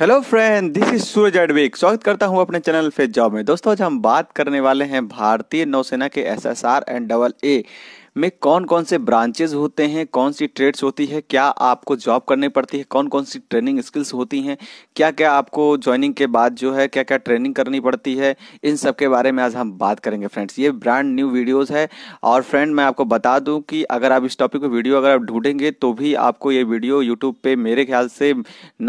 hello friend this is Suraj एडविक स्वागत करता हूं अपने चैनल फेस जॉब में दोस्तों आज हम बात करने वाले हैं भारतीय नौसेना के एसएसआर एंड डबल ए में कौन कौन से ब्रांचेज होते हैं कौन सी ट्रेड्स होती है क्या आपको जॉब करनी पड़ती है कौन कौन सी ट्रेनिंग स्किल्स होती हैं क्या क्या आपको ज्वाइनिंग के बाद जो है क्या क्या ट्रेनिंग करनी पड़ती है इन सब के बारे में आज हम बात करेंगे फ्रेंड्स ये ब्रांड न्यू वीडियोज़ है और फ्रेंड मैं आपको बता दूँ कि अगर आप इस टॉपिक पर वीडियो अगर आप ढूंढेंगे तो भी आपको ये वीडियो यूट्यूब पर मेरे ख्याल से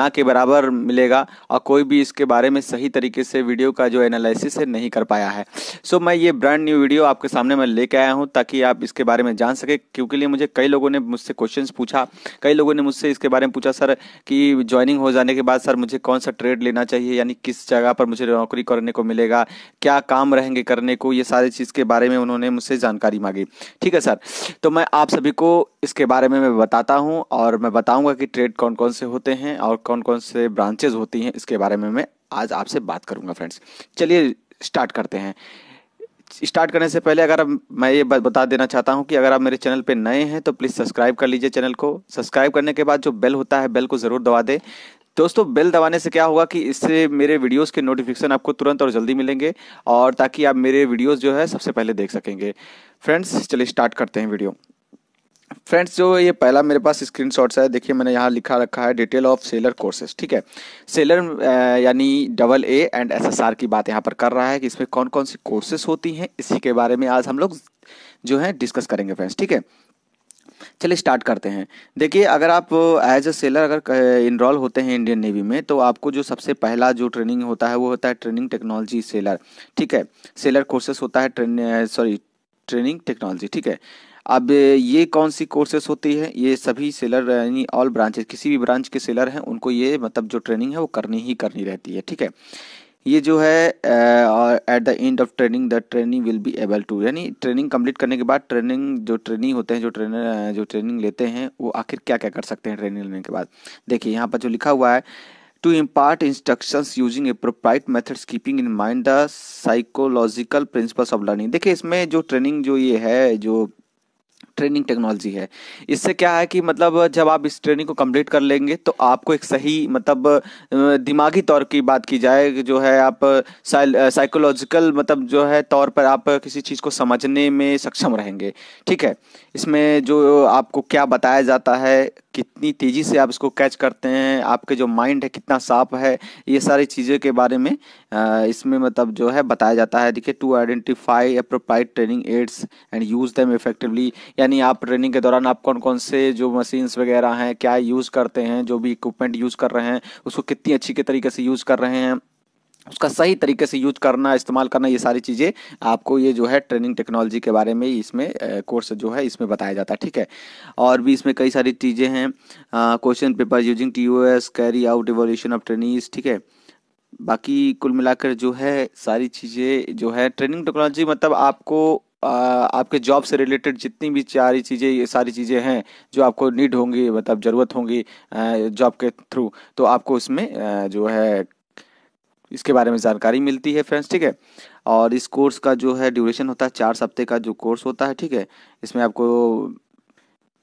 ना के बराबर मिलेगा और कोई भी इसके बारे में सही तरीके से वीडियो का जो एनालिसिस है नहीं कर पाया है सो मैं ये ब्रांड न्यू वीडियो आपके सामने मैं लेके आया हूँ ताकि आप इसके बारे बारे में जान सके क्योंकि लिए मुझे कई लोगों ने मुझसे क्वेश्चन पूछा कई लोगों ने मुझसे इसके बारे में पूछा सर कि ज्वाइनिंग हो जाने के बाद सर मुझे कौन सा ट्रेड लेना चाहिए यानी किस जगह पर मुझे नौकरी करने को मिलेगा क्या काम रहेंगे करने को ये सारी चीज़ के बारे में उन्होंने मुझसे जानकारी मांगी ठीक है सर तो मैं आप सभी को इसके बारे में मैं बताता हूँ और मैं बताऊँगा कि ट्रेड कौन कौन से होते हैं और कौन कौन से ब्रांचेज होती हैं इसके बारे में मैं आज आपसे बात करूँगा फ्रेंड्स चलिए स्टार्ट करते हैं स्टार्ट करने से पहले अगर मैं ये बता देना चाहता हूँ कि अगर आप मेरे चैनल पे नए हैं तो प्लीज़ सब्सक्राइब कर लीजिए चैनल को सब्सक्राइब करने के बाद जो बेल होता है बेल को ज़रूर दबा दें दोस्तों बेल दबाने से क्या होगा कि इससे मेरे वीडियोस के नोटिफिकेशन आपको तुरंत और जल्दी मिलेंगे और ताकि आप मेरे वीडियोस जो है सबसे पहले देख सकेंगे फ्रेंड्स चलिए स्टार्ट करते हैं वीडियो फ्रेंड्स जो ये पहला मेरे पास स्क्रीन है देखिए मैंने यहाँ लिखा रखा है डिटेल ऑफ सेलर कोर्सेज ठीक है सेलर यानी डबल ए एंड एसएसआर की बात यहाँ पर कर रहा है कि इसमें कौन कौन सी कोर्सेज होती हैं इसी के बारे में आज हम लोग जो है डिस्कस करेंगे फ्रेंड्स ठीक है चलिए स्टार्ट करते हैं देखिए अगर आप एज अ सेलर अगर इनरोल होते हैं इंडियन नेवी में तो आपको जो सबसे पहला जो ट्रेनिंग होता है वो होता है ट्रेनिंग टेक्नोलॉजी सेलर ठीक है सेलर कोर्सेस होता है ट्रेन सॉरी ट्रेनिंग टेक्नोलॉजी ठीक है अब ये कौन सी कोर्सेस होती है ये सभी सेलर यानी ऑल ब्रांचेज किसी भी ब्रांच के सेलर हैं उनको ये मतलब जो ट्रेनिंग है वो करनी ही करनी रहती है ठीक है ये जो है at the end of training the training will be able to यानी ट्रेनिंग कंप्लीट करने के बाद ट्रेनिंग जो ट्रेनिंग होते हैं जो ट्रेनर uh, जो ट्रेनिंग लेते हैं वो आखिर क्या क्या कर सकते हैं ट्रेनिंग लेने के बाद देखिए यहाँ पर जो लिखा हुआ है to impart instruction using appropriate methods keeping in mind the psychological principles of learning देखिए इसमें जो ट्रेनिंग जो ये है जो ट्रेनिंग टेक्नोलॉजी है इससे क्या है कि मतलब जब आप इस ट्रेनिंग को कंप्लीट कर लेंगे तो आपको एक सही मतलब दिमागी तौर की बात की जाए जो है आप साइकोलॉजिकल मतलब जो है तौर पर आप किसी चीज़ को समझने में सक्षम रहेंगे ठीक है इसमें जो आपको क्या बताया जाता है कितनी तेज़ी से आप इसको कैच करते हैं आपके जो माइंड है कितना साफ है ये सारी चीज़ों के बारे में इसमें मतलब जो है बताया जाता है देखिए to identify appropriate training aids and use them effectively यानी आप ट्रेनिंग के दौरान आप कौन कौन से जो मशीन्स वगैरह हैं क्या यूज़ करते हैं जो भी इक्विपमेंट यूज़ कर रहे हैं उसको कितनी अच्छी के तरीके से यूज़ कर रहे हैं उसका सही तरीके से यूज करना इस्तेमाल करना ये सारी चीज़ें आपको ये जो है ट्रेनिंग टेक्नोलॉजी के बारे में इसमें कोर्स जो है इसमें बताया जाता है ठीक है और भी इसमें कई सारी चीज़ें हैं question paper using T O S carry out evaluation of training ठीक है बाकी कुल मिलाकर जो है सारी चीज़ें जो है ट्रेनिंग टेक्नोलॉजी मतलब आपको आपके जॉब से रिलेटेड जितनी भी सारी चीज़ें ये सारी चीज़ें हैं जो आपको नीड होंगी मतलब ज़रूरत होंगी जॉब के थ्रू तो आपको उसमें जो है इसके बारे में जानकारी मिलती है फ्रेंड्स ठीक है और इस कोर्स का जो है ड्यूरेशन होता है चार हफ्ते का जो कोर्स होता है ठीक है इसमें आपको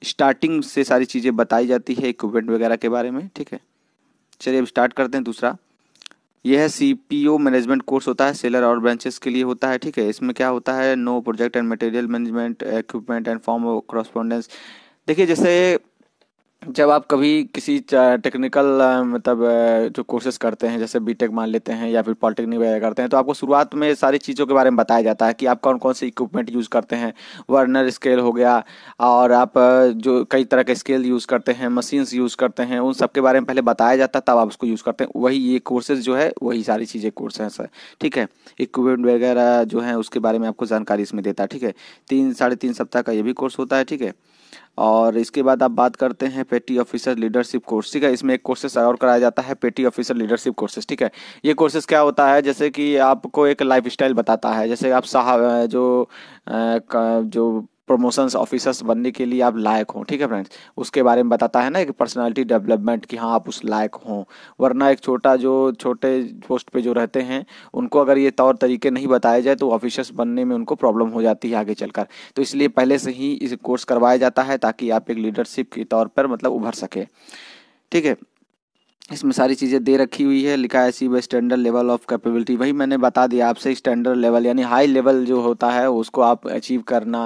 स्टार्टिंग से सारी चीज़ें बताई जाती है इक्विपमेंट वगैरह के बारे में ठीक है चलिए अब स्टार्ट करते हैं दूसरा यह C P O management course होता है सेलर और ब्रांचेस के लिए होता है ठीक है इसमें क्या होता है know project and material management equipment and form of correspondence देखिए जैसे जब आप कभी किसी टेक्निकल मतलब जो कोर्सेज करते हैं जैसे बीटेक मान लेते हैं या फिर पॉलिटेक्निक वगैरह करते हैं तो आपको शुरुआत में सारी चीज़ों के बारे में बताया जाता है कि आप कौन कौन से इक्विपमेंट यूज़ करते हैं वर्नर स्केल हो गया और आप जो कई तरह के स्केल यूज़ करते हैं मशीन्स यूज़ करते हैं उन सब के बारे में पहले बताया जाता है तब आप उसको यूज़ करते हैं वही ये कोर्सेज जो है वही सारी चीज़ें हैं सर ठीक है इक्विपमेंट वगैरह जो है उसके बारे में आपको जानकारी इसमें देता है ठीक है तीन साढ़े तीन सप्ताह का ये भी कोर्स होता है ठीक है और इसके बाद आप बात करते हैं पेटी ऑफिसर लीडरशिप कोर्स ठीक है इसमें एक कोर्सेस और कराया जाता है पेटी ऑफिसर लीडरशिप कोर्सेस ठीक है ये कोर्सेस क्या होता है जैसे कि आपको एक लाइफ बताता है जैसे आप साहब जो जो प्रमोशंस ऑफिसर्स बनने के लिए आप लायक हों ठीक है फ्रेंड्स उसके बारे में बताता है ना एक पर्सनालिटी डेवलपमेंट कि हाँ आप उस लायक हों वरना एक छोटा जो छोटे पोस्ट पे जो रहते हैं उनको अगर ये तौर तरीके नहीं बताए जाए तो ऑफिसर्स बनने में उनको प्रॉब्लम हो जाती है आगे चलकर तो इसलिए पहले से ही इस कोर्स करवाया जाता है ताकि आप एक लीडरशिप के तौर पर मतलब उभर सके ठीक है इसमें सारी चीज़ें दे रखी हुई है लिखा है C standard level of capability वही मैंने बता दिया आपसे स्टैंडर्ड लेवल यानी हाई लेवल जो होता है उसको आप अचीव करना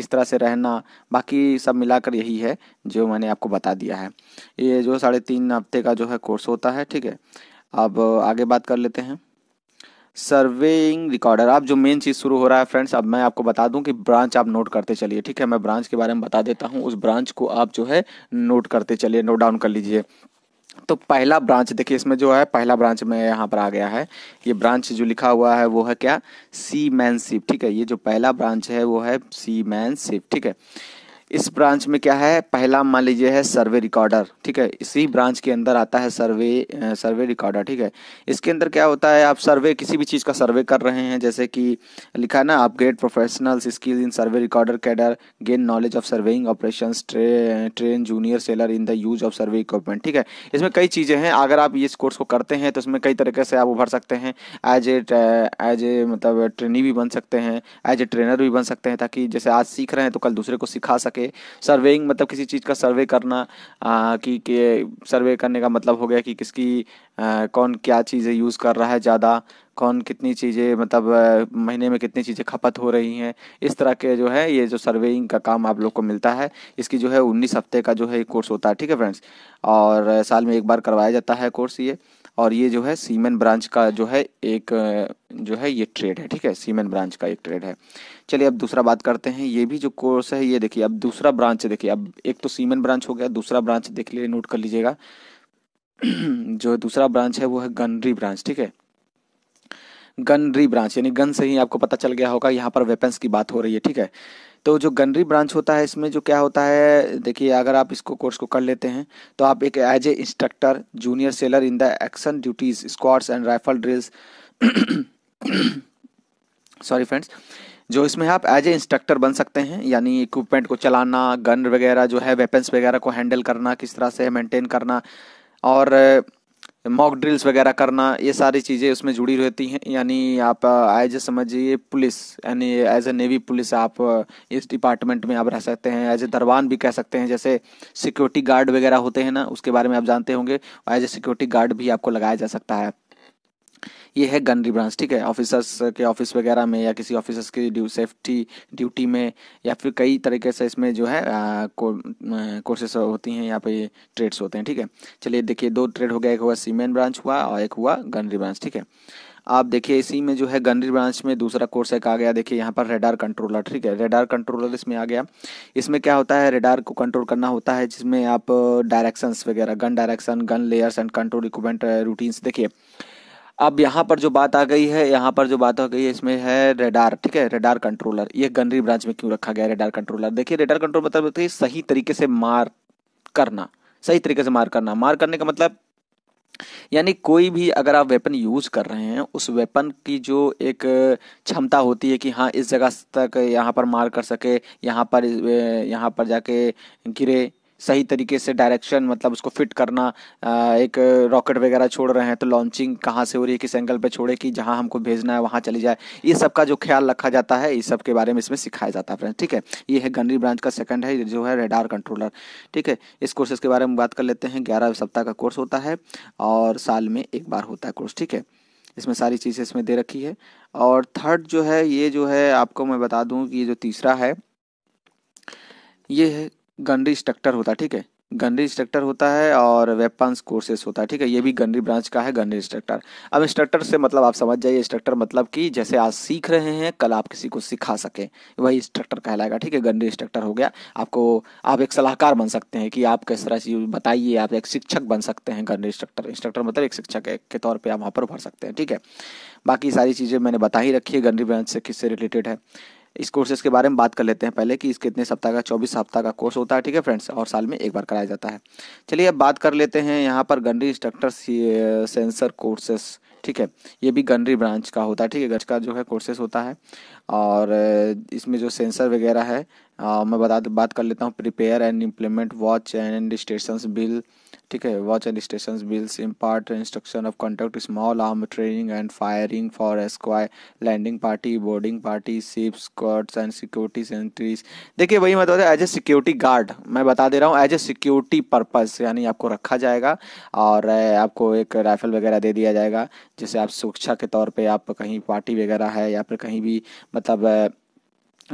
किस तरह से रहना बाकी सब मिलाकर यही है जो मैंने आपको बता दिया है ये जो साढ़े तीन हफ्ते का जो है कोर्स होता है ठीक है अब आगे बात कर लेते हैं सर्वेइंग रिकॉर्डर अब जो मेन चीज़ शुरू हो रहा है फ्रेंड्स अब मैं आपको बता दूं कि ब्रांच आप नोट करते चलिए ठीक है मैं ब्रांच के बारे में बता देता हूं उस ब्रांच को आप जो है नोट करते चलिए नोट डाउन कर लीजिए तो पहला ब्रांच देखिए इसमें जो है पहला ब्रांच में यहाँ पर आ गया है ये ब्रांच जो लिखा हुआ है वो है क्या सी मैनशिप ठीक है ये जो पहला ब्रांच है वो है सी मैनशिप ठीक है इस ब्रांच में क्या है पहला मान लीजिए है सर्वे रिकॉर्डर ठीक है इसी ब्रांच के अंदर आता है सर्वे सर्वे रिकॉर्डर ठीक है इसके अंदर क्या होता है आप सर्वे किसी भी चीज़ का सर्वे कर रहे हैं जैसे कि लिखा है ना upgrade professionals skill in survey recorder cadre gain knowledge of surveying operation train junior sailor in the use of survey equipment ठीक है इसमें कई चीज़ें हैं अगर आप इस कोर्स को करते हैं तो इसमें कई तरीके से आप उभर सकते हैं एज ए एज ए मतलब ट्रेनी भी बन सकते हैं एज ए ट्रेनर भी बन सकते हैं ताकि जैसे आज सीख रहे हैं तो कल दूसरे को सिखा सके के सर्वेइंग मतलब किसी चीज़ का सर्वे करना आ, कि, कि सर्वे करने का मतलब हो गया कि किसकी आ, कौन क्या चीज़ें यूज़ कर रहा है ज़्यादा कौन कितनी चीज़ें मतलब महीने में कितनी चीज़ें खपत हो रही हैं इस तरह के जो है ये जो सर्वेइंग का काम आप लोग को मिलता है इसकी जो है उन्नीस हफ्ते का जो है कोर्स होता है ठीक है फ्रेंड्स और साल में एक बार करवाया जाता है कोर्स ये और ये जो है सीमेन ब्रांच का जो है एक जो है ये ट्रेड है ठीक है सीमेन ब्रांच का एक ट्रेड है चलिए अब दूसरा बात करते हैं ये भी जो कोर्स है ये देखिए अब दूसरा ब्रांच देखिए अब एक तो सीमेन ब्रांच हो गया दूसरा ब्रांच देख लीजिए नोट कर लीजिएगा जो दूसरा ब्रांच है वो है गनरी ब्रांच ठीक है गनरी ब्रांच यानी गन से ही आपको पता चल गया होगा यहाँ पर वेपन्स की बात हो रही है ठीक है तो जो गनरी ब्रांच होता है इसमें जो क्या होता है देखिए अगर आप इसको कोर्स को कर लेते हैं तो आप एक as a instructor junior sailor in the action duties squads and rifle drills sorry friends जो इसमें आप एज ए इंस्ट्रक्टर बन सकते हैं यानी इक्विपमेंट को चलाना गन वगैरह जो है वेपन्स वगैरह को हैंडल करना किस तरह से मेंटेन करना और मॉक ड्रिल्स वगैरह करना ये सारी चीज़ें उसमें जुड़ी रहती हैं यानी आप एज ए समझिए पुलिस यानी एज ए नेवी पुलिस आप इस डिपार्टमेंट में आप रह सकते हैं एज ए दरबान भी कह सकते हैं जैसे सिक्योरिटी गार्ड वगैरह होते हैं ना उसके बारे में आप जानते होंगे एज ए सिक्योरिटी गार्ड भी आपको लगाया जा सकता है ये है गनरी ब्रांच ठीक है ऑफिसर्स के ऑफिस वगैरह में या किसी ऑफिसर्स की ड्यू सेफ्टी ड्यूटी में या फिर कई तरीके से इसमें जो है कोर्सेस होती हैं यहाँ पे ट्रेड्स होते हैं ठीक है चलिए देखिए दो ट्रेड हो गया एक हुआ सीमेंट ब्रांच हुआ और एक हुआ गनरी ब्रांच ठीक है आप देखिए इसी में जो है गनरी ब्रांच में दूसरा कोर्स एक आ गया देखिए यहाँ पर रेडार कंट्रोलर ठीक है रेडार कंट्रोलर इसमें आ गया इसमें क्या होता है रेडार को कंट्रोल करना होता है जिसमें आप डायरेक्शंस वगैरह gun direction gun layers and control equipment routines देखिए अब यहाँ पर जो बात आ गई है यहाँ पर जो बात आ गई है इसमें है रेडार ठीक है रेडार कंट्रोलर ये गनरी ब्रांच में क्यों रखा गया है रेडार कंट्रोलर देखिए रेडार कंट्रोल मतलब होता है सही तरीके से मार करना सही तरीके से मार करना मार करने का मतलब यानी कोई भी अगर आप वेपन यूज कर रहे हैं उस वेपन की जो एक क्षमता होती है कि हाँ इस जगह तक यहाँ पर मार कर सके यहाँ पर यहाँ पर जाके गिरे सही तरीके से डायरेक्शन मतलब उसको फिट करना एक रॉकेट वगैरह छोड़ रहे हैं तो लॉन्चिंग कहाँ से हो रही है किस एंगल पे छोड़े कि जहाँ हमको भेजना है वहाँ चली जाए ये सब का जो ख्याल रखा जाता है इस सब के बारे में इसमें सिखाया जाता है फ्रेंड्स ठीक है ये है गनरी ब्रांच का सेकंड है जो है रेडार कंट्रोलर ठीक है इस कोर्सेज के बारे में बात कर लेते हैं ग्यारह सप्ताह का कोर्स होता है और साल में एक बार होता है कोर्स ठीक है इसमें सारी चीज़ें इसमें दे रखी है और थर्ड जो है ये जो है आपको मैं बता दूँ कि ये जो तीसरा है ये है गनरी स्ट्रक्टर होता है ठीक है गनरी इंस्ट्रक्टर होता है और वेपन्स कोर्सेस होता है ठीक है ये भी गनरी ब्रांच का है गन इंस्ट्रक्टर अब इंस्ट्रक्टर से मतलब आप समझ जाइए इंस्ट्रक्टर मतलब कि जैसे आज सीख रहे हैं कल आप किसी को सिखा सकें वही इंस्ट्रक्टर कहलाएगा ठीक है गनरी इंस्ट्रक्टर हो गया आपको आप एक सलाहकार बन सकते हैं कि आप किस तरह से बताइए आप एक शिक्षक बन सकते हैं गन इंस्ट्रक्टर इंस्ट्रक्टर मतलब एक शिक्षक के तौर पर आप वहाँ पर भर सकते हैं ठीक है बाकी सारी चीज़ें मैंने बता ही रखी है गनरी ब्रांच से किससे रिलेटेड है इस कोर्सेज के बारे में बात कर लेते हैं पहले कि इस कितने सप्ताह का चौबीस सप्ताह का कोर्स होता है ठीक है फ्रेंड्स और साल में एक बार कराया जाता है चलिए अब बात कर लेते हैं यहाँ पर गनरी इंस्ट्रक्टर सेंसर कोर्सेस ठीक है ये भी गनरी ब्रांच का होता है ठीक है गज का जो है कोर्सेस होता है और इसमें जो सेंसर वगैरह है आ, हाँ, मैं बता बात कर लेता हूँ prepare and implement watch and station bill ठीक है watch and station bills impart instruction of conduct small arm training and firing for एस्क्वाय landing party boarding party ship scouts and security sentries देखिए वही मैं बता एज ए सिक्योरिटी गार्ड मैं बता दे रहा हूँ एज ए सिक्योरिटी पर्पज यानी आपको रखा जाएगा और आपको एक राइफल वगैरह दे दिया जाएगा जिसे आप सुरक्षा के तौर पर आप कहीं पार्टी वगैरह है या फिर कहीं भी मतलब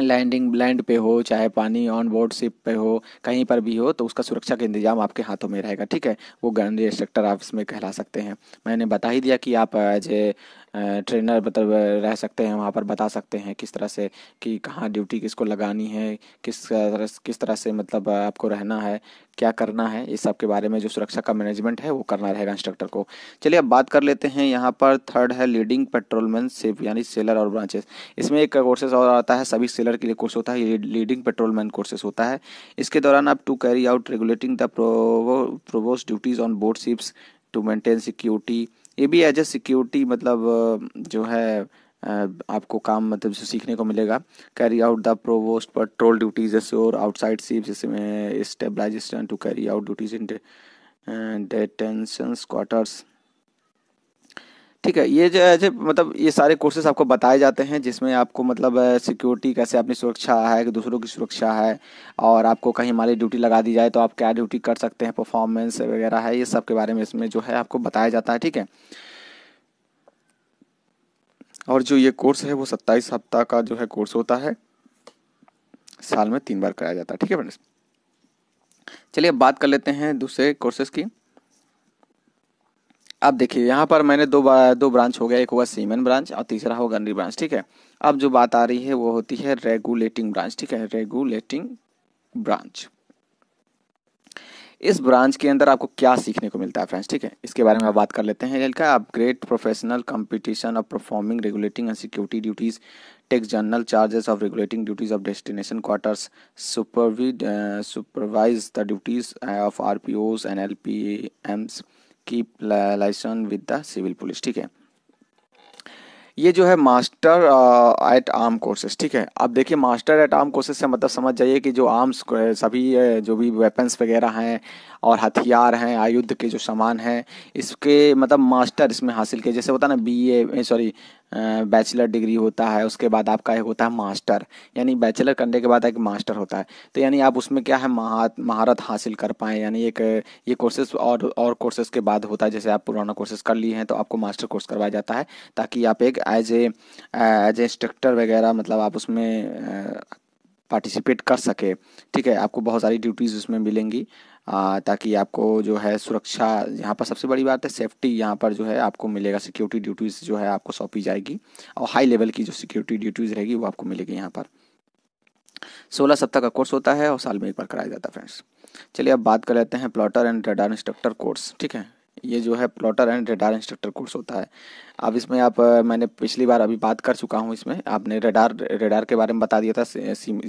लैंडिंग लैंड पे हो चाहे पानी ऑन बोर्ड शिप पे हो कहीं पर भी हो तो उसका सुरक्षा का इंतजाम आपके हाथों में रहेगा ठीक है वो गन इंस्ट्रक्टर आप इसमें कहला सकते हैं मैंने बता ही दिया कि आप एज uh, ए ट्रेनर मतलब रह सकते हैं वहाँ पर बता सकते हैं किस तरह से कि कहाँ ड्यूटी किसको लगानी है किस तरह किस तरह से मतलब आपको रहना है क्या करना है इस सब के बारे में जो सुरक्षा का मैनेजमेंट है वो करना रहेगा इंस्ट्रक्टर को चलिए अब बात कर लेते हैं यहाँ पर थर्ड है लीडिंग पेट्रोलमैन शिप यानी सेलर और ब्रांचेस इसमें एक कोर्सेज और आता है सभी सेलर के लिए कोर्स होता है ये लीडिंग पेट्रोलमैन कोर्सेस होता है इसके दौरान आप to carry out regulating the provost duties on board ships to maintain security ये भी एज ए सिक्योरिटी मतलब जो है आपको काम मतलब जो सीखने को मिलेगा carry out the provost patrol duties और आउटसाइड सीप जैसे stabilization to carry out duties in detention quarters ठीक है ये जो है मतलब ये सारे कोर्सेज आपको बताए जाते हैं जिसमें आपको मतलब सिक्योरिटी कैसे अपनी सुरक्षा है कि दूसरों की सुरक्षा है और आपको कहीं हमारी ड्यूटी लगा दी जाए तो आप क्या ड्यूटी कर सकते हैं परफॉर्मेंस वगैरह है ये सब के बारे में इसमें जो है आपको बताया जाता है ठीक है और जो ये कोर्स है वो सत्ताईस हफ्ता का जो है कोर्स होता है साल में तीन बार कराया जाता है ठीक है फ्रेंड्स चलिए बात कर लेते हैं दूसरे कोर्सेज की अब देखिए यहाँ पर मैंने दो दो ब्रांच हो गया एक होगा सीमेन ब्रांच और तीसरा होगा गनरी ब्रांच ठीक है अब जो बात आ रही है वो होती है रेगुलेटिंग ब्रांच ठीक है रेगुलेटिंग ब्रांच इस ब्रांच के अंदर आपको क्या सीखने को मिलता है फ्रेंड्स ठीक है इसके बारे में आप बात कर लेते हैं का upgrade professional competition of performing regulating and security duties takes general charges of regulating duties of destination quarters supervise the duties of R P Os and L P Ms keep license with the civil police ठीक है ये जो है master eight arm courses ठीक है अब देखिए master eight arm courses से मतलब समझ जाइए कि जो आर्म्स सभी uh, जो भी वेपन्स वगैरह हैं और हथियार हैं आयुध के जो सामान हैं इसके मतलब मास्टर इसमें हासिल किए जैसे होता ना B A sorry bachelor degree होता है उसके बाद आपका एक होता है मास्टर यानी बैचलर करने के बाद एक मास्टर होता है तो यानी आप उसमें क्या है महारत हासिल कर पाएँ यानी एक ये कोर्सेस और और कोर्सेज के बाद होता है जैसे आप पुराना कोर्सेज कर लिए हैं तो आपको मास्टर कोर्स करवाया जाता है ताकि आप एक as a as a instructor वगैरह मतलब आप उसमें पार्टिसिपेट कर सके ठीक है आपको बहुत सारी ड्यूटीज़ उसमें मिलेंगी ताकि आपको जो है सुरक्षा यहाँ पर सबसे बड़ी बात है सेफ्टी यहाँ पर जो है आपको मिलेगा सिक्योरिटी ड्यूटीज़ जो है आपको सौंपी जाएगी और हाई लेवल की जो सिक्योरिटी ड्यूटीज़ रहेगी वो आपको मिलेगी यहाँ पर सोलह सप्ताह का कोर्स होता है और साल में एक बार कराया जाता है फ्रेंड्स चलिए अब बात कर लेते हैं plotter and radar instructor course ठीक है ये जो है plotter and radar instructor course होता है अब इसमें आप मैंने पिछली बार अभी बात कर चुका हूँ इसमें आपने रेडार रेडार के बारे में बता दिया था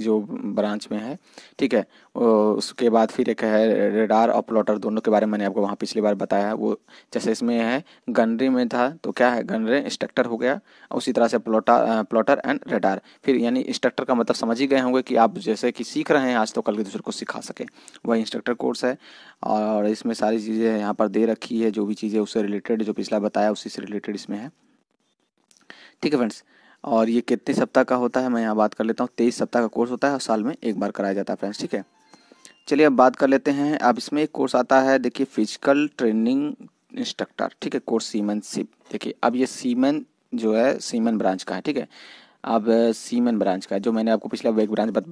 जो ब्रांच में है ठीक है उसके बाद फिर एक है रेडार और प्लॉटर दोनों के बारे में मैंने आपको वहाँ पिछली बार बताया है वो जैसे इसमें है गनरी में था तो क्या है गनरे इंस्ट्रक्टर हो गया उसी तरह से प्लॉटर प्लॉटर एंड रेडार फिर यानी इंस्ट्रक्टर का मतलब समझ ही गए होंगे कि आप जैसे कि सीख रहे हैं आज तो कल के दूसरे को सिखा सके वही इंस्ट्रक्टर कोर्स है और इसमें सारी चीज़ें यहाँ पर दे रखी है जो भी चीज़ें उससे रिलेटेड जो पिछला बताया उसी से रिलेटेड इसमें में है ठीक है फ्रेंड्स और ये कितने सप्ताह का होता है मैं यहाँ बात कर लेता हूँ तेईस सप्ताह का कोर्स होता है और साल में एक बार कराया जाता है फ्रेंड्स ठीक है चलिए अब बात कर लेते हैं अब इसमें एक कोर्स आता है देखिए फिजिकल ट्रेनिंग इंस्ट्रक्टर ठीक है कोर्स सीमनशिप देखिए अब ये सीमेंट जो है सीमेंट ब्रांच का है ठीक है अब सीमन ब्रांच का जो मैंने आपको पिछला एक ब्रांच बत,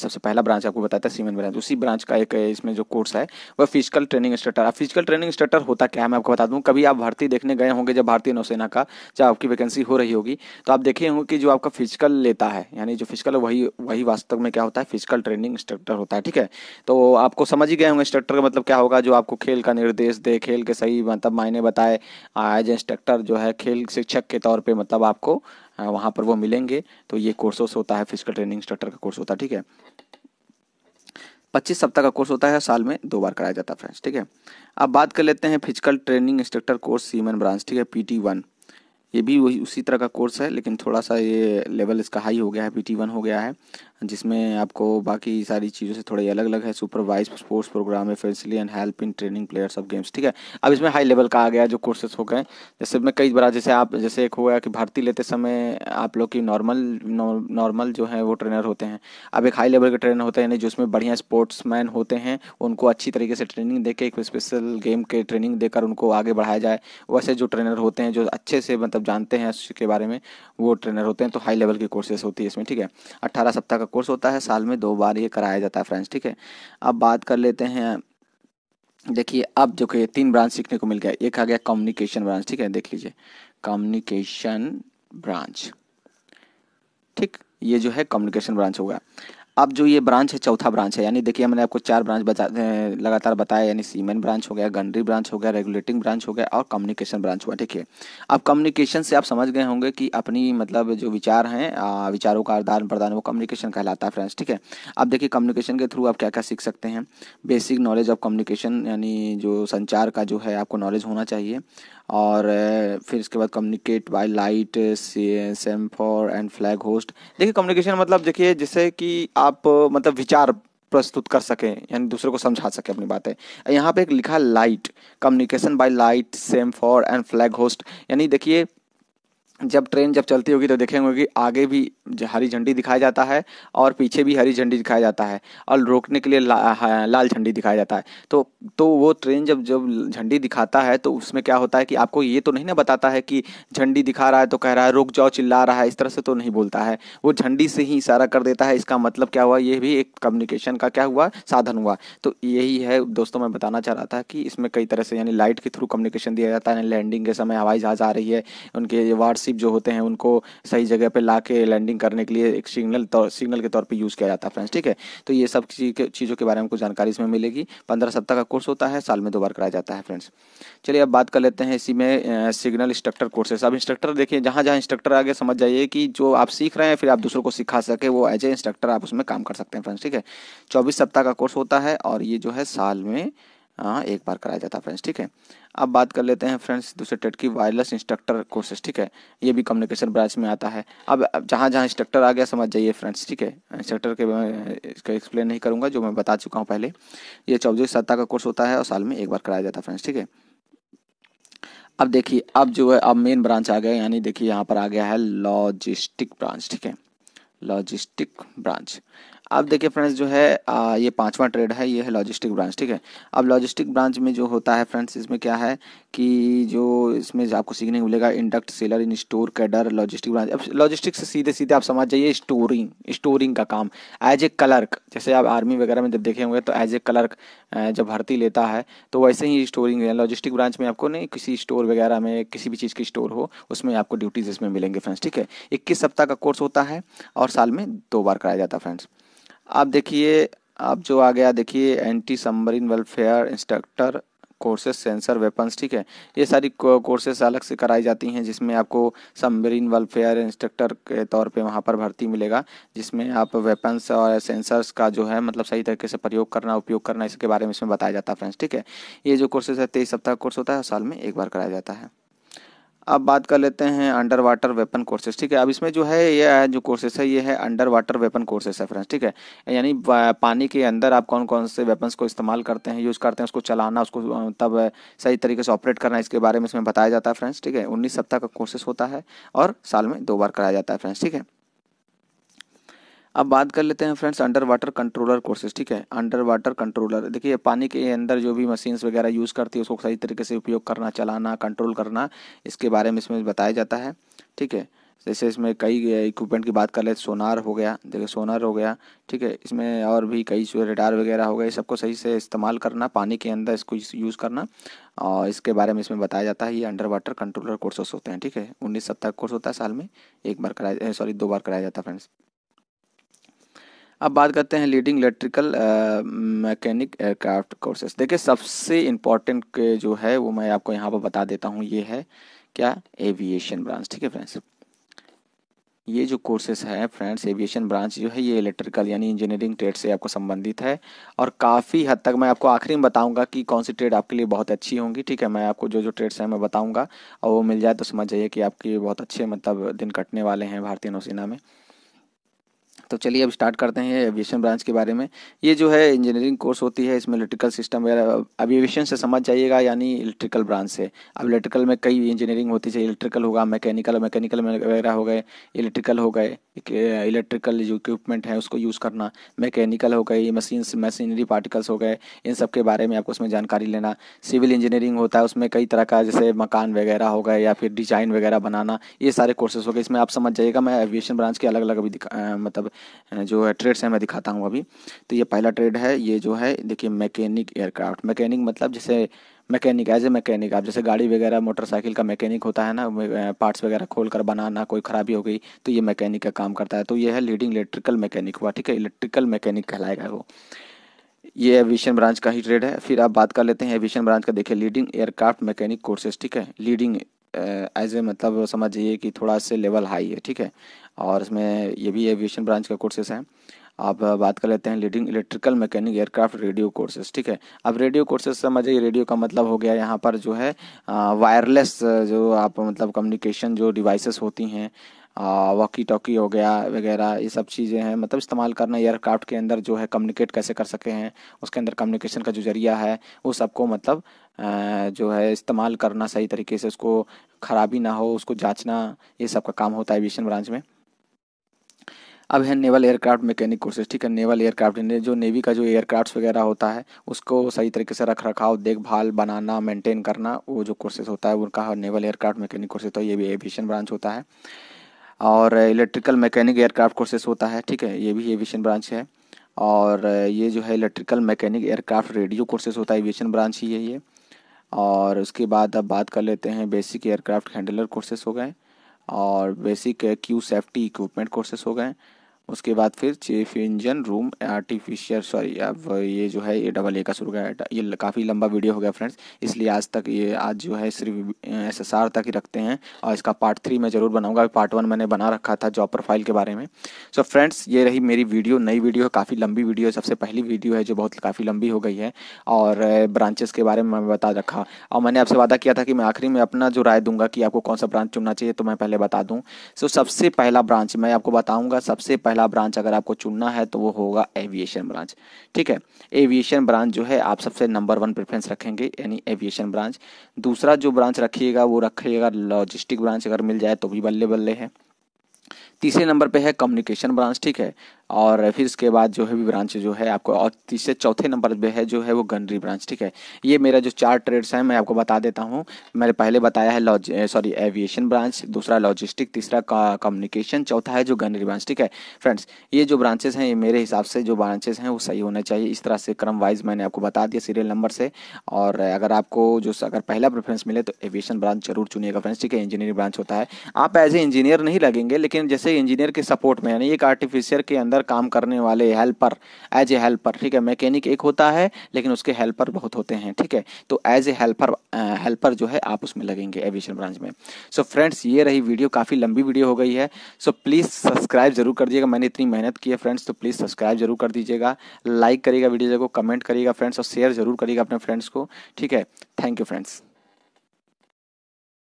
सबसे पहला ब्रांच आपको बताया था सीमन ब्रांच उसी ब्रांच का एक इसमें जो कोर्स है वह फिजिकल ट्रेनिंग इंस्ट्रक्टर अब फिजिकल ट्रेनिंग इंस्ट्रक्टर होता क्या है मैं आपको बता दूं कभी आप भर्ती देखने गए होंगे जब भारतीय नौसेना का जब आपकी वैकेंसी हो रही होगी तो आप देखे होंगे कि जो आपका फिजिकल लेता है यानी जो फिजिकल वही वही वास्तव में क्या होता है फिजिकल ट्रेनिंग इंस्ट्रक्टर होता है ठीक है तो आपको समझ ही गए होंगे इंस्ट्रक्टर का मतलब क्या होगा जो आपको खेल का निर्देश दे खेल के सही मतलब मायने बताए एज इंस्ट्रक्टर जो है खेल शिक्षक के तौर पर मतलब आपको वहाँ पर वो मिलेंगे तो ये कोर्सेस होता है फिजिकल ट्रेनिंग इंस्ट्रक्टर का कोर्स होता है ठीक है पच्चीस सप्ताह का कोर्स होता है साल में दो बार कराया जाता है फ्रेंड्स ठीक है अब बात कर लेते हैं physical training instructor course seaman branch ठीक है पी टी वन ये भी वही उसी तरह का कोर्स है लेकिन थोड़ा सा ये लेवल इसका हाई हो गया है पी वन हो गया है जिसमें आपको बाकी सारी चीज़ों से थोड़ी अलग अलग है सुपरवाइज स्पोर्ट्स प्रोग्राम है and help in training players of games ठीक है अब इसमें हाई लेवल का आ गया जो कोर्सेज हो गए जैसे मैं कई बार जैसे आप जैसे एक हो गया कि भर्ती लेते समय आप लोग की नॉर्मल नॉर्मल जो है वो ट्रेनर होते हैं अब एक हाई लेवल के ट्रेनर होते हैं जिसमें बढ़िया स्पोर्ट्स होते हैं उनको अच्छी तरीके से ट्रेनिंग देकर एक स्पेशल गेम के ट्रेनिंग देकर उनको आगे बढ़ाया जाए वैसे जो ट्रेनर होते हैं जो अच्छे से मतलब सब जानते हैं के बारे में वो ट्रेनर होते हैं तो हाई लेवल की कोर्सेज होती है इसमें ठीक है अट्ठारह सप्ताह का कोर्स होता है साल में दो बार ये कराया जाता है फ्रेंड्स ठीक है अब बात कर लेते हैं देखिए अब जो कि तीन ब्रांच सीखने को मिल गया एक आ गया कम्युनिकेशन ब्रांच ठीक है देख लीजिए कम्युनिकेशन ब्रांच ठीक ये जो है कम्युनिकेशन ब्रांच हो गया अब जो ये ब्रांच है चौथा ब्रांच है यानी देखिए मैंने आपको चार ब्रांच बता लगातार बताया यानी सीमेन ब्रांच हो गया गंडरी ब्रांच हो गया रेगुलेटिंग ब्रांच हो गया और कम्युनिकेशन ब्रांच हुआ ठीक है अब कम्युनिकेशन से आप समझ गए होंगे कि अपनी मतलब जो विचार हैं विचारों का आदान प्रदान वो कम्युनिकेशन कहलाता है फ्रेंड्स ठीक है अब देखिए कम्युनिकेशन के थ्रू आप क्या क्या सीख सकते हैं बेसिक नॉलेज ऑफ कम्युनिकेशन यानी जो संचार का जो है आपको नॉलेज होना चाहिए और फिर इसके बाद communicate by light semaphore and flag hoist देखिए कम्युनिकेशन मतलब देखिए जिससे कि आप मतलब विचार प्रस्तुत कर सकें यानी दूसरे को समझा सकें अपनी बातें यहाँ पे एक लिखा light communication by light semaphore and flag hoist यानी देखिए जब ट्रेन जब चलती होगी तो देखेंगे कि आगे भी हरी झंडी दिखाया जाता है और पीछे भी हरी झंडी दिखाया जाता है और रोकने के लिए ला, लाल झंडी दिखाया जाता है तो तो वो ट्रेन जब जब झंडी दिखाता है तो उसमें क्या होता है कि आपको ये तो नहीं ना बताता है कि झंडी दिखा रहा है तो कह रहा है रुक जाओ चिल्ला रहा है इस तरह से तो नहीं बोलता है वो झंडी से ही इशारा कर देता है इसका मतलब क्या हुआ ये भी एक कम्युनिकेशन का क्या हुआ साधन हुआ तो यही है दोस्तों मैं बताना चाह रहा था कि इसमें कई तरह से यानी लाइट के थ्रू कम्युनिकेशन दिया जाता है लैंडिंग के समय हवाई जहाज़ आ रही है उनके वार्षिक शिप जो होते हैं उनको सही जगह पर ला लैंडिंग करने के लिए एक सिग्नल सिग्नल के तौर पर यूज़ किया जाता है फ्रेंड्स ठीक है तो ये सब चीज़ों के बारे में कुछ जानकारी इसमें मिलेगी पंद्रह सप्ताह का कोर्स होता है साल में दो बार कराया जाता है फ्रेंड्स चलिए अब बात कर लेते हैं इसी में सिग्नल इंस्ट्रक्टर कोर्सेस अब इंस्ट्रक्टर देखिए जहाँ जहाँ इंस्ट्रक्टर आगे समझ जाइए कि जो आप सीख रहे हैं फिर आप दूसरों को सिखा सके वो एज ए इंस्ट्रक्टर आप उसमें काम कर सकते हैं फ्रेंड्स ठीक है चौबीस सप्ताह का कोर्स होता है और ये जो है साल में हाँ एक बार कराया जाता है फ्रेंड्स ठीक है अब बात कर लेते हैं फ्रेंड्स दूसरे टेट की वायरलेस इंस्ट्रक्टर कोर्सेस ठीक है ये भी कम्युनिकेशन ब्रांच में आता है अब जहाँ जहाँ इंस्ट्रक्टर आ गया समझ जाइए फ्रेंड्स ठीक है इंस्ट्रक्टर के मैं इसका एक्सप्लेन नहीं करूँगा जो मैं बता चुका हूँ पहले ये चौबीस सत्ता का कोर्स होता है और साल में एक बार कराया जाता है फ्रेंड्स ठीक है अब देखिए अब जो है अब मेन ब्रांच आ गया यानी देखिए यहाँ पर आ गया है लॉजिस्टिक ब्रांच ठीक है लॉजिस्टिक ब्रांच अब देखिए फ्रेंड्स जो है आ, ये पांचवा ट्रेड है ये है लॉजिस्टिक ब्रांच ठीक है अब लॉजिस्टिक ब्रांच में जो होता है फ्रेंड्स इसमें क्या है कि जो इसमें जो आपको सीखने को मिलेगा induct sailor in store cadre logistic branch अब लॉजिस्टिक से सीधे सीधे आप समझ जाइए स्टोरिंग स्टोरिंग का काम एज ए क्लर्क जैसे आप आर्मी वगैरह में जब देखे होंगे तो एज ए क्लर्क जब भर्ती लेता है तो वैसे ही स्टोरिंग लॉजिस्टिक ब्रांच में आपको नहीं किसी स्टोर वगैरह में किसी भी चीज़ की स्टोर हो उसमें आपको ड्यूटीज़ इसमें मिलेंगे फ्रेंड्स ठीक है इक्कीस सप्ताह का कोर्स होता है और साल में दो बार कराया जाता है फ्रेंड्स आप देखिए आप जो आ गया देखिए anti submarine welfare instructor courses sensor weapons ठीक है ये सारी कोर्सेज अलग से कराई जाती हैं जिसमें आपको सबमरीन वेलफेयर इंस्ट्रक्टर के तौर पे वहाँ पर भर्ती मिलेगा जिसमें आप वेपन्स और सेंसर्स का जो है मतलब सही तरीके से प्रयोग करना उपयोग करना इसके बारे में इसमें बताया जाता है फ्रेंड्स ठीक है ये जो कोर्सेस है तेईस सप्ताह कोर्स होता है साल में एक बार कराया जाता है अब बात कर लेते हैं अंडर वाटर वेपन कोर्सेज ठीक है अब इसमें जो है ये जो कोर्सेज है ये है अंडर वाटर वेपन कोर्सेज है फ्रेंड्स ठीक है यानी पानी के अंदर आप कौन कौन से वेपन्स को इस्तेमाल करते हैं यूज़ करते हैं उसको चलाना उसको तब सही तरीके से ऑपरेट करना इसके बारे में इसमें बताया जाता है फ्रेंड्स ठीक है उन्नीस सप्ताह का कोर्सेज होता है और साल में दो बार कराया जाता है फ्रेंड्स ठीक है अब बात कर लेते हैं friends under water controller courses ठीक है अंडर वाटर कंट्रोलर देखिए पानी के अंदर जो भी मशीन्स वगैरह यूज़ करती है उसको सही तरीके से उपयोग करना चलाना कंट्रोल करना इसके बारे में इसमें बताया जाता है ठीक है जैसे इसमें कई इक्विपमेंट की बात कर ले सोनार हो गया देखिए सोनार हो गया ठीक है इसमें और भी कई रेडार वगैरह हो गए सबको सही से इस्तेमाल करना पानी के अंदर इसको यूज़ करना और इसके बारे में इसमें बताया जाता है ये अंडर वाटर कंट्रोलर कोर्सेस होते हैं ठीक है उन्नीस सप्ताह कोर्स होता है साल में एक बार कराया सॉरी दो बार कराया जाता है फ्रेंड्स अब बात करते हैं leading electrical mechanic aircraft courses देखिए सबसे इम्पोर्टेंट जो है वो मैं आपको यहाँ पर बता देता हूँ ये है क्या एविएशन ब्रांच ठीक है फ्रेंड्स ये जो कोर्सेस है फ्रेंड्स एविएशन ब्रांच जो है ये इलेक्ट्रिकल यानी इंजीनियरिंग ट्रेड से आपको संबंधित है और काफ़ी हद तक मैं आपको आखिरी में बताऊंगा कि कौन सी ट्रेड आपके लिए बहुत अच्छी होंगी ठीक है मैं आपको जो जो ट्रेड्स हैं मैं बताऊंगा और वो मिल जाए तो समझ जाइए कि आपके बहुत अच्छे मतलब दिन कटने वाले हैं भारतीय नौसेना में तो चलिए अब स्टार्ट करते हैं एविएशन ब्रांच के बारे में ये जो है इंजीनियरिंग कोर्स होती है इसमें इलेक्ट्रिकल सिस्टम वगैरह एविएशन से समझ जाइएगा यानी इलेक्ट्रिकल ब्रांच से अब इलेक्ट्रिकल में कई इंजीनियरिंग होती है इलेक्ट्रिकल होगा मैकेनिकल मैकेनिकल वगैरह हो गए इलेक्ट्रिकल हो गए इलेक्ट्रिकल जो इक्विपमेंट है उसको यूज़ करना मैकेनिकल हो गई मशीन मशीनरी पार्टिकल्स हो गए इन सब के बारे में आपको उसमें जानकारी लेना सिविल इंजीनियरिंग होता है उसमें कई तरह का जैसे मकान वगैरह हो गए या फिर डिजाइन वगैरह बनाना ये सारे कोर्सेज हो गए इसमें आप समझ जाइएगा मैं एविएशन ब्रांच के अलग अलग अभी मतलब जो है ट्रेड्स हैं मैं दिखाता हूँ अभी तो ये पहला ट्रेड है ये जो है देखिए मैकेनिक एयरक्राफ्ट मैकेनिक मतलब जैसे मैकेनिक एज ए मैकेनिक आप जैसे गाड़ी वगैरह मोटरसाइकिल का मैकेनिक होता है ना पार्ट्स वगैरह खोल कर बनाना कोई ख़राबी हो गई तो ये मैकेनिक का काम करता है तो ये है लीडिंग इलेक्ट्रिकल मैकेनिक हुआ ठीक है इलेक्ट्रिकल मैकेनिक कहलाएगा वो ये एविएशन ब्रांच का ही ट्रेड है फिर आप बात कर लेते हैं एविएशन ब्रांच का देखिए लीडिंग एयरक्राफ्ट मैकेनिक कोर्सेज ठीक है लीडिंग एज ए मतलब समझिए कि थोड़ा से लेवल हाई है ठीक है और इसमें ये भी एविएशन ब्रांच का कोर्सेस है आप बात कर लेते हैं leading electrical mechanic aircraft radio courses ठीक है अब रेडियो कोर्सेज समझिए रेडियो का मतलब हो गया यहाँ पर जो है वायरलेस जो आप मतलब कम्युनिकेशन जो डिवाइसेस होती हैं वॉकी टॉकी हो गया वगैरह ये सब चीज़ें हैं मतलब इस्तेमाल करना एयरक्राफ्ट के अंदर जो है कम्युनिकेट कैसे कर सके हैं उसके अंदर कम्युनिकेशन का जो जरिया है वो सबको मतलब जो है इस्तेमाल करना सही तरीके से उसको खराबी ना हो उसको जांचना ये सब का काम होता है एविएशन ब्रांच में अब है नेवल एयरक्राफ्ट मैकेनिक कोर्सेज ठीक है नेवल एयरक्राफ्ट ने जो नेवी का जो एयरक्राफ्ट वगैरह होता है उसको सही तरीके से रख रखाव देखभाल बनाना मेंटेन करना वो जो कोर्सेज होता है उनका नेवल एयरक्राफ्ट मैकेनिक कोर्सेज तो ये भी एविएशन ब्रांच होता है और इलेक्ट्रिकल मैकेनिक एयरक्राफ्ट कोर्सेस होता है ठीक है ये भी एविएशन ब्रांच है और ये जो है electrical mechanic aircraft radio courses होता है एविएशन ब्रांच ही है ये और उसके बाद अब बात कर लेते हैं बेसिक एयरक्राफ्ट हैंडलर कोर्सेस हो गए और basic Q safety equipment courses हो गए उसके बाद फिर chief engine room artificial sorry अब ये जो है ये डबल ए का शुरू गया ये काफ़ी लंबा वीडियो हो गया फ्रेंड्स इसलिए आज तक ये आज जो है सिर्फ एस एस आर तक ही रखते हैं और इसका पार्ट थ्री मैं ज़रूर बनाऊंगा पार्ट वन मैंने बना रखा था जॉब प्रोफाइल के बारे में सो so, फ्रेंड्स ये रही मेरी वीडियो नई वीडियो है काफ़ी लंबी वीडियो है सबसे पहली वीडियो है जो बहुत काफ़ी लंबी हो गई है और ब्रांचेस के बारे में मैं बता रखा और मैंने आपसे वादा किया था कि मैं आखिरी में अपना जो राय दूंगा कि आपको कौन सा ब्रांच चुनना चाहिए तो मैं पहले बता दूँ सो सबसे पहला ब्रांच मैं आपको बताऊँगा सबसे पहला पहला ब्रांच अगर आपको चुनना है तो वो होगा एविएशन ब्रांच ठीक है एविएशन ब्रांच जो है आप सबसे नंबर वन प्रेफरेंस रखेंगे यानी एविएशन ब्रांच दूसरा जो ब्रांच रखिएगा वो रखिएगा लॉजिस्टिक ब्रांच अगर मिल जाए तो भी बल्ले बल्ले है तीसरे नंबर पे है कम्युनिकेशन ब्रांच ठीक है और फिर इसके बाद जो है भी ब्रांच जो है आपको और तीसरे चौथे नंबर पे है जो है वो गनरी ब्रांच ठीक है ये मेरा जो चार ट्रेड्स हैं मैं आपको बता देता हूँ मैंने पहले बताया है लॉज सॉरी एविएशन ब्रांच दूसरा लॉजिस्टिक तीसरा कम्युनिकेशन चौथा है जो गनरी ब्रांच ठीक है फ्रेंड्स ये जो ब्रांचेस हैं ये मेरे हिसाब से जो ब्रांचेस हैं वो सही होने चाहिए इस तरह से क्रम वाइज मैंने आपको बता दिया सीरियल नंबर से और अगर आपको जो अगर पहला प्रेफरेंस मिले तो एविएशन ब्रांच जरूर चुनिएगा फ्रेंड्स ठीक है इंजीनियरिंग ब्रांच होता है आप एज ए इंजीनियर नहीं लगेंगे लेकिन जैसे इंजीनियर के सपोर्ट में यानी एक आर्टिफिशियर के अंदर अंदर काम करने वाले हेल्पर एज ए हेल्पर ठीक है मैकेनिक एक होता है लेकिन उसके हेल्पर बहुत होते हैं ठीक है तो एज ए हेल्पर हेल्पर जो है आप उसमें लगेंगे एविएशन ब्रांच में सो so, फ्रेंड्स ये रही वीडियो काफ़ी लंबी वीडियो हो गई है सो प्लीज़ सब्सक्राइब जरूर कर दीजिएगा मैंने इतनी मेहनत की है फ्रेंड्स तो प्लीज़ सब्सक्राइब जरूर कर दीजिएगा लाइक करिएगा वीडियो को कमेंट करिएगा फ्रेंड्स और शेयर जरूर करिएगा अपने फ्रेंड्स को ठीक है थैंक यू फ्रेंड्स